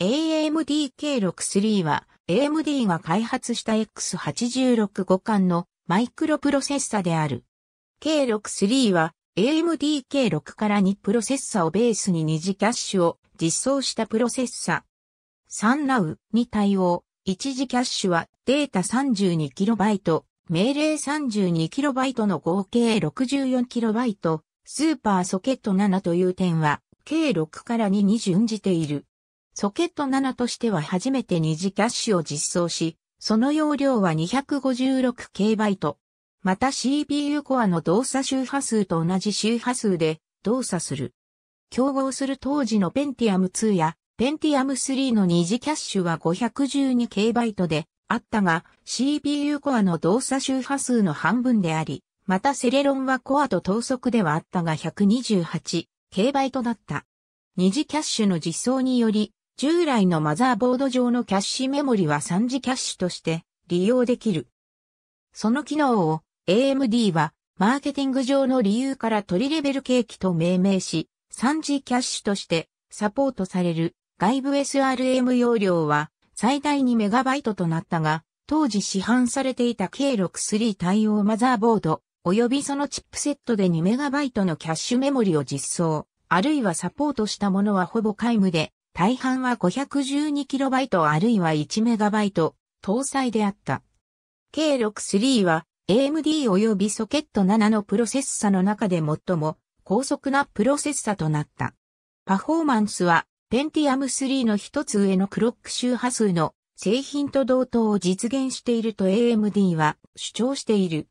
AMDK63 は AMD が開発した X86 互換のマイクロプロセッサである。K63 は AMDK6 から2プロセッサをベースに二次キャッシュを実装したプロセッサ。3NOW に対応。一次キャッシュはデータ 32KB、命令 32KB の合計 64KB、スーパーソケット7という点は、K6 から2に準じている。ソケット7としては初めて二次キャッシュを実装し、その容量は 256K バイト。また CPU コアの動作周波数と同じ周波数で動作する。競合する当時の Pentium 2や Pentium 3の二次キャッシュは 512K バイトであったが CPU コアの動作周波数の半分であり、またセレロンはコアと等速ではあったが 128K バイトだった。二次キャッシュの実装により従来のマザーボード上のキャッシュメモリは3次キャッシュとして利用できる。その機能を AMD はマーケティング上の理由からトリレベルケーキと命名し、3次キャッシュとしてサポートされる外部 SRM 容量は最大 2MB となったが、当時市販されていた K63 対応マザーボード、及びそのチップセットで 2MB のキャッシュメモリを実装、あるいはサポートしたものはほぼ皆無で、大半は 512KB あるいは 1MB 搭載であった。K63 は AMD 及びソケット7のプロセッサの中で最も高速なプロセッサとなった。パフォーマンスは Pentium 3の一つ上のクロック周波数の製品と同等を実現していると AMD は主張している。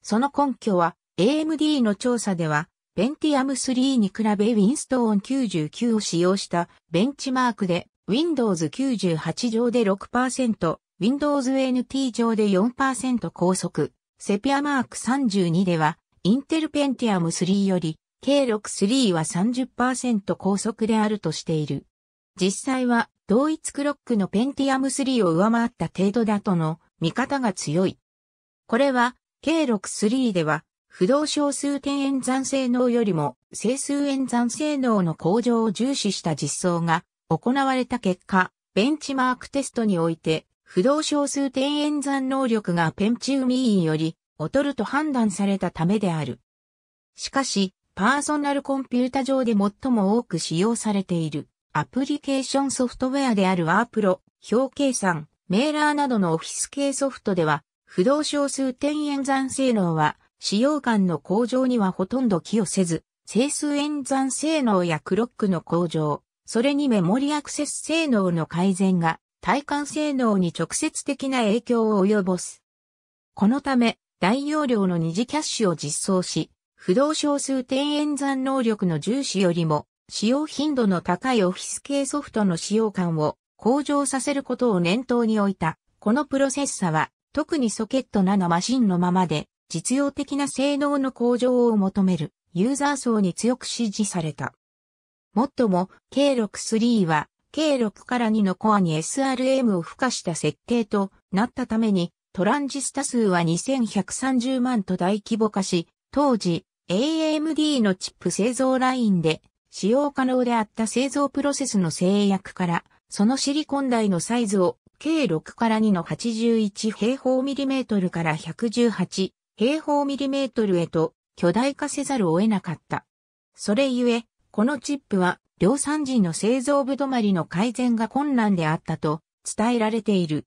その根拠は AMD の調査ではペンティアム3に比べウィンストーン9 9を使用したベンチマークで Windows 98上で6%、Windows NT 上で4%高速、セピアマーク32では、インテルペンティアム3より、K63 は30%高速であるとしている。実際は、同一クロックのペンティアム3を上回った程度だとの見方が強い。これは、K63 では、不動小数点演算性能よりも整数演算性能の向上を重視した実装が行われた結果、ベンチマークテストにおいて、不動小数点演算能力がペンチウミーンより劣ると判断されたためである。しかし、パーソナルコンピュータ上で最も多く使用されているアプリケーションソフトウェアであるワープロ、表計算、メーラーなどのオフィス系ソフトでは、不動小数点演算性能は使用感の向上にはほとんど寄与せず、整数演算性能やクロックの向上、それにメモリアクセス性能の改善が体感性能に直接的な影響を及ぼす。このため、大容量の二次キャッシュを実装し、不動小数点演算能力の重視よりも、使用頻度の高いオフィス系ソフトの使用感を向上させることを念頭に置いた。このプロセッサは、特にソケット7マシンのままで、実用的な性能の向上を求めるユーザー層に強く支持された。もっとも、K63 は、K6 から2のコアに SRM を付加した設計となったために、トランジスタ数は2130万と大規模化し、当時、AMD のチップ製造ラインで使用可能であった製造プロセスの制約から、そのシリコン台のサイズを計6から2の81平方ミリメートルから118平方ミリメートルへと巨大化せざるを得なかった。それゆえ、このチップは量産時の製造部止まりの改善が困難であったと伝えられている。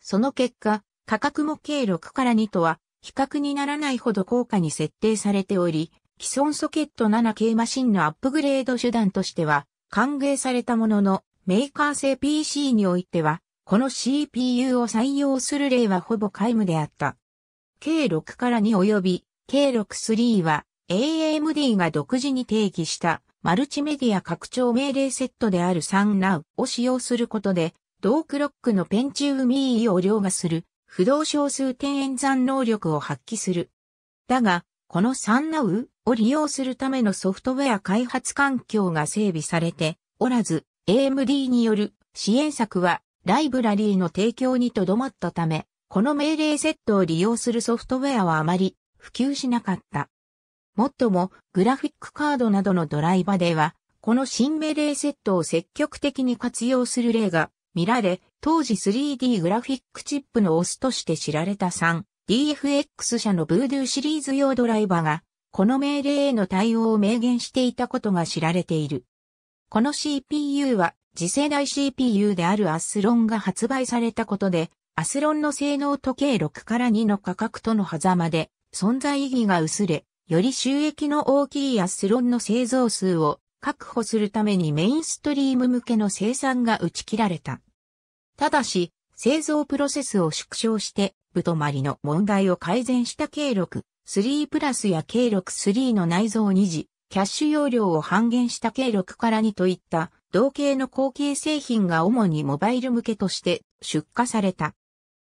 その結果、価格も計6から2とは比較にならないほど高価に設定されており、既存ソケット 7K マシンのアップグレード手段としては歓迎されたものの、メーカー製 PC においては、この CPU を採用する例はほぼ皆無であった。K6 から2及び K63 は AMD が独自に定義したマルチメディア拡張命令セットである 3NOW を使用することで、同クロックのペンチウミーを凌駕する不動小数点演算能力を発揮する。だが、この 3NOW を利用するためのソフトウェア開発環境が整備されておらず、AMD による支援策はライブラリーの提供にとどまったため、この命令セットを利用するソフトウェアはあまり普及しなかった。もっとも、グラフィックカードなどのドライバでは、この新命令セットを積極的に活用する例が見られ、当時 3D グラフィックチップのオスとして知られた 3DFX 社のブードゥシリーズ用ドライバが、この命令への対応を明言していたことが知られている。この CPU は次世代 CPU であるアスロンが発売されたことでアスロンの性能と計6から2の価格との狭間で存在意義が薄れ、より収益の大きいアスロンの製造数を確保するためにメインストリーム向けの生産が打ち切られた。ただし、製造プロセスを縮小して、とまりの問題を改善した計6、3プラスや計6、3の内蔵2次、キャッシュ容量を半減した計6から2といった、同型の後継製品が主にモバイル向けとして出荷された。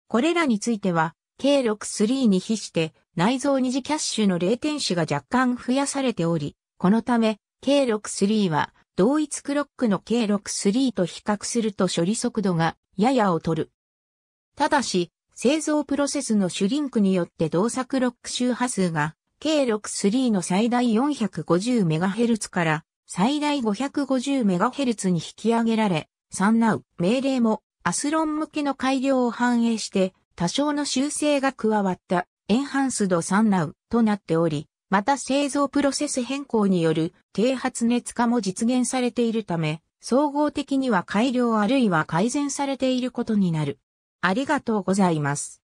これらについては、K63 に比して内蔵二次キャッシュの0点子が若干増やされており、このため K63 は同一クロックの K63 と比較すると処理速度がやや劣る。ただし、製造プロセスのシュリンクによって動作クロック周波数が K63 の最大 450MHz から最大 550MHz に引き上げられ、3ナウ命令もアスロン向けの改良を反映して、多少の修正が加わったエンハンスドサンナウとなっており、また製造プロセス変更による低発熱化も実現されているため、総合的には改良あるいは改善されていることになる。ありがとうございます。